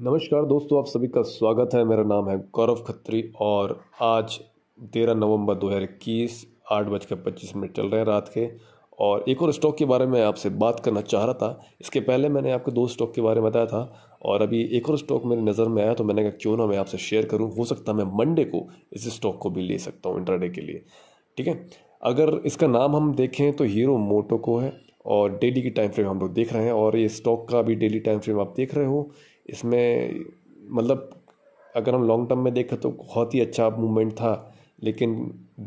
नमस्कार दोस्तों आप सभी का स्वागत है मेरा नाम है गौरव खत्री और आज तेरह नवंबर इक्कीस आठ बज पच्चीस मिनट चल रहे हैं रात के और एक और स्टॉक के बारे में आपसे बात करना चाह रहा था इसके पहले मैंने आपको दो स्टॉक के बारे में बताया था और अभी एक और स्टॉक मेरी नज़र में आया तो मैंने कहा क्यों ना मैं आपसे शेयर करूँ हो सकता है मैं मंडे को इस स्टॉक को भी ले सकता हूँ इंटरडे के लिए ठीक है अगर इसका नाम हम देखें तो हीरो मोटो को है और डेली की टाइम फ्रेम हम लोग देख रहे हैं और ये स्टॉक का भी डेली टाइम फ्रेम आप देख रहे हो इसमें मतलब अगर हम लॉन्ग टर्म में देखें तो बहुत ही अच्छा मूवमेंट था लेकिन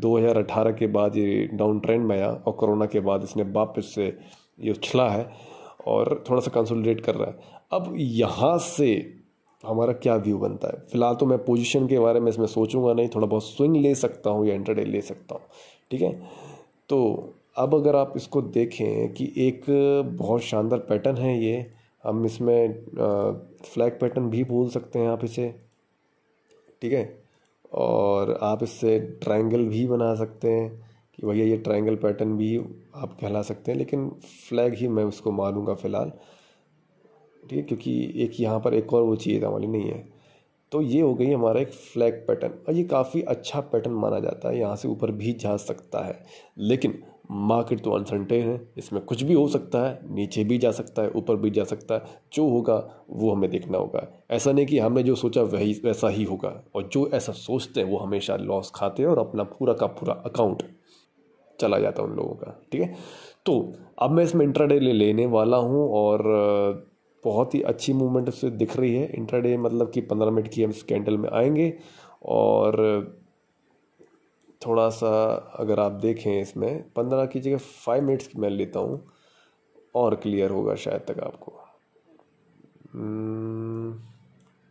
2018 के बाद ये डाउन ट्रेंड में आया और कोरोना के बाद इसने वापस से ये उछला है और थोड़ा सा कंसोलिडेट कर रहा है अब यहाँ से हमारा क्या व्यू बनता है फिलहाल तो मैं पोजीशन के बारे में इसमें सोचूंगा नहीं थोड़ा बहुत स्विंग ले सकता हूँ या इंटरडे ले सकता हूँ ठीक है तो अब अगर आप इसको देखें कि एक बहुत शानदार पैटर्न है ये हम इसमें फ्लैग पैटर्न भी बोल सकते हैं आप इसे ठीक है और आप इससे ट्रायंगल भी बना सकते हैं कि भैया ये ट्रायंगल पैटर्न भी आप कहला सकते हैं लेकिन फ्लैग ही मैं उसको मानूंगा फ़िलहाल ठीक है क्योंकि एक यहाँ पर एक और वो चाहिए था वाली नहीं है तो ये हो गई हमारा एक फ्लैग पैटर्न और ये काफ़ी अच्छा पैटर्न माना जाता है यहाँ से ऊपर भी जा सकता है लेकिन मार्केट तो अनसर्टेन है इसमें कुछ भी हो सकता है नीचे भी जा सकता है ऊपर भी जा सकता है जो होगा वो हमें देखना होगा ऐसा नहीं कि हमने जो सोचा वही वैसा ही होगा और जो ऐसा सोचते हैं वो हमेशा लॉस खाते हैं और अपना पूरा का पूरा अकाउंट चला जाता है उन लोगों का ठीक है तो अब मैं इसमें इंट्राडे ले लेने वाला हूँ और बहुत ही अच्छी मूवमेंट उससे दिख रही है इंट्राडे मतलब कि पंद्रह मिनट की हम इस में आएंगे और थोड़ा सा अगर आप देखें इसमें पंद्रह की जगह फाइव मिनट्स की मैं लेता हूँ और क्लियर होगा शायद तक आपको हम्म,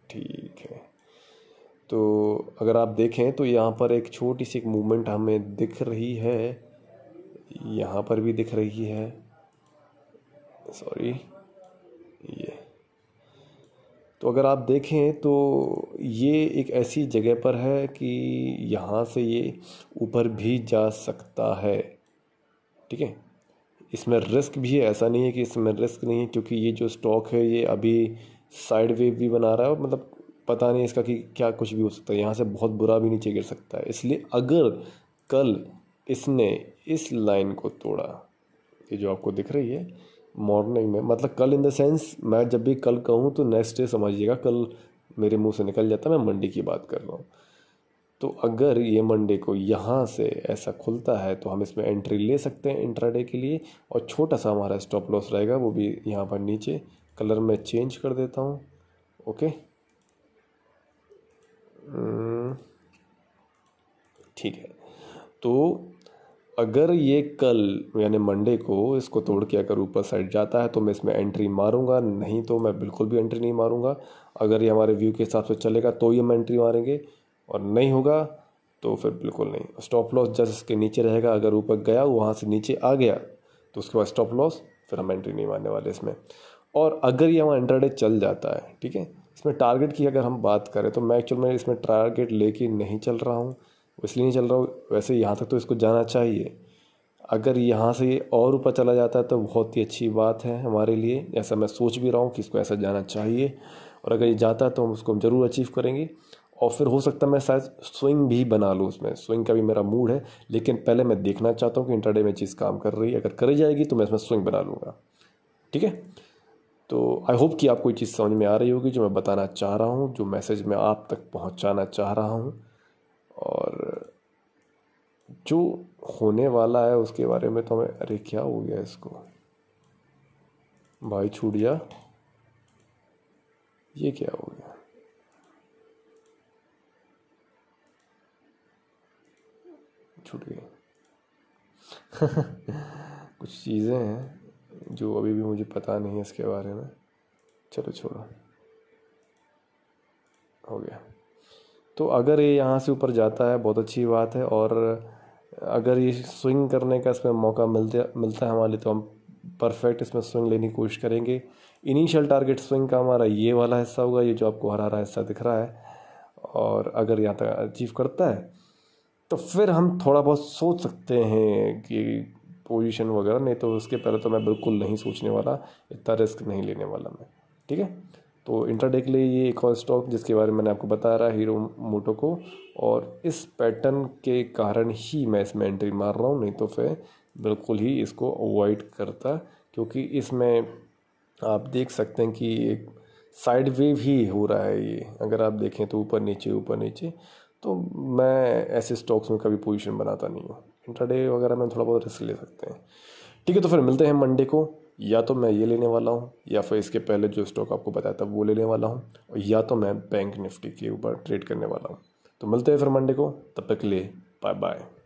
ठीक है तो अगर आप देखें तो यहाँ पर एक छोटी सी एक मूवमेंट हमें दिख रही है यहाँ पर भी दिख रही है सॉरी ये तो अगर आप देखें तो ये एक ऐसी जगह पर है कि यहाँ से ये ऊपर भी जा सकता है ठीक है इसमें रिस्क भी है ऐसा नहीं है कि इसमें रिस्क नहीं है क्योंकि ये जो स्टॉक है ये अभी साइड वेव भी बना रहा है और मतलब पता नहीं इसका कि क्या कुछ भी हो सकता है यहाँ से बहुत बुरा भी नीचे गिर सकता है इसलिए अगर कल इसने इस लाइन को तोड़ा ये जो आपको दिख रही है मॉर्निंग में मतलब कल इन द सेंस मैं जब भी कल कहूँ तो नेक्स्ट डे समझिएगा कल मेरे मुंह से निकल जाता मैं मंडे की बात कर रहा हूँ तो अगर ये मंडे को यहाँ से ऐसा खुलता है तो हम इसमें एंट्री ले सकते हैं इंट्राडे के लिए और छोटा सा हमारा स्टॉप लॉस रहेगा वो भी यहाँ पर नीचे कलर में चेंज कर देता हूँ ओके hmm, ठीक है तो अगर ये कल यानी मंडे को इसको तोड़ के अगर ऊपर साइड जाता है तो मैं इसमें एंट्री मारूंगा नहीं तो मैं बिल्कुल भी एंट्री नहीं मारूंगा अगर ये हमारे व्यू के हिसाब से चलेगा तो ही हम एंट्री मारेंगे और नहीं होगा तो फिर बिल्कुल नहीं स्टॉप लॉस जस्ट इसके नीचे रहेगा अगर ऊपर गया वहाँ से नीचे आ गया तो उसके बाद स्टॉप लॉस फिर हम एंट्री नहीं मारने वाले इसमें और अगर ये हमारा इंटरडे चल जाता है ठीक है इसमें टारगेट की अगर हम बात करें तो मैं एक्चुअल में इसमें टारगेट लेके नहीं चल रहा हूँ इसलिए नहीं चल रहा हूँ वैसे यहाँ तक तो इसको जाना चाहिए अगर यहाँ से ये और ऊपर चला जाता है तो बहुत ही अच्छी बात है हमारे लिए ऐसा मैं सोच भी रहा हूँ कि इसको ऐसा जाना चाहिए और अगर ये जाता है तो हम उसको हम ज़रूर अचीव करेंगे और फिर हो सकता है मैं शायद स्विंग भी बना लूँ उसमें स्विंग का भी मेरा मूड है लेकिन पहले मैं देखना चाहता हूँ कि इंटरडे में चीज़ काम कर रही है अगर करी जाएगी तो मैं इसमें स्विंग बना लूँगा ठीक है तो आई होप कि आपको ये चीज़ समझ में आ रही होगी जो मैं बताना चाह रहा हूँ जो मैसेज मैं आप तक पहुँचाना चाह रहा हूँ और जो होने वाला है उसके बारे में तो हमें अरे क्या हो गया इसको भाई छूट जा ये क्या हो गया छूट गई कुछ चीज़ें हैं जो अभी भी मुझे पता नहीं है इसके बारे में चलो छोड़ो हो गया तो अगर ये यहाँ से ऊपर जाता है बहुत अच्छी बात है और अगर ये स्विंग करने का इसमें मौका मिलता मिलता है हमारे लिए तो हम परफेक्ट इसमें स्विंग लेने की कोशिश करेंगे इनिशियल टारगेट स्विंग का हमारा ये वाला हिस्सा होगा ये जो आपको हरा हरा हिस्सा दिख रहा है और अगर यहाँ तक अचीव करता है तो फिर हम थोड़ा बहुत सोच सकते हैं कि पोजीशन वगैरह नहीं तो उसके पहले तो मैं बिल्कुल नहीं सोचने वाला इतना रिस्क नहीं लेने वाला मैं ठीक है तो इंट्राडे के लिए ये एक और स्टॉक जिसके बारे में मैंने आपको बता रहा हीरो मोटो को और इस पैटर्न के कारण ही मैं इसमें एंट्री मार रहा हूँ नहीं तो फिर बिल्कुल ही इसको अवॉइड करता क्योंकि इसमें आप देख सकते हैं कि एक साइड वेव ही हो रहा है ये अगर आप देखें तो ऊपर नीचे ऊपर नीचे तो मैं ऐसे स्टॉक्स में कभी पोजीशन बनाता नहीं हूँ इंट्राडे वगैरह में थोड़ा बहुत रिस्क ले सकते हैं ठीक है तो फिर मिलते हैं मंडे को या तो मैं ये लेने वाला हूँ या फिर इसके पहले जो स्टॉक आपको बताया था वो लेने वाला हूँ और या तो मैं बैंक निफ्टी के ऊपर ट्रेड करने वाला हूँ तो मिलते हैं फिर मंडे को तब तक ले बाय बाय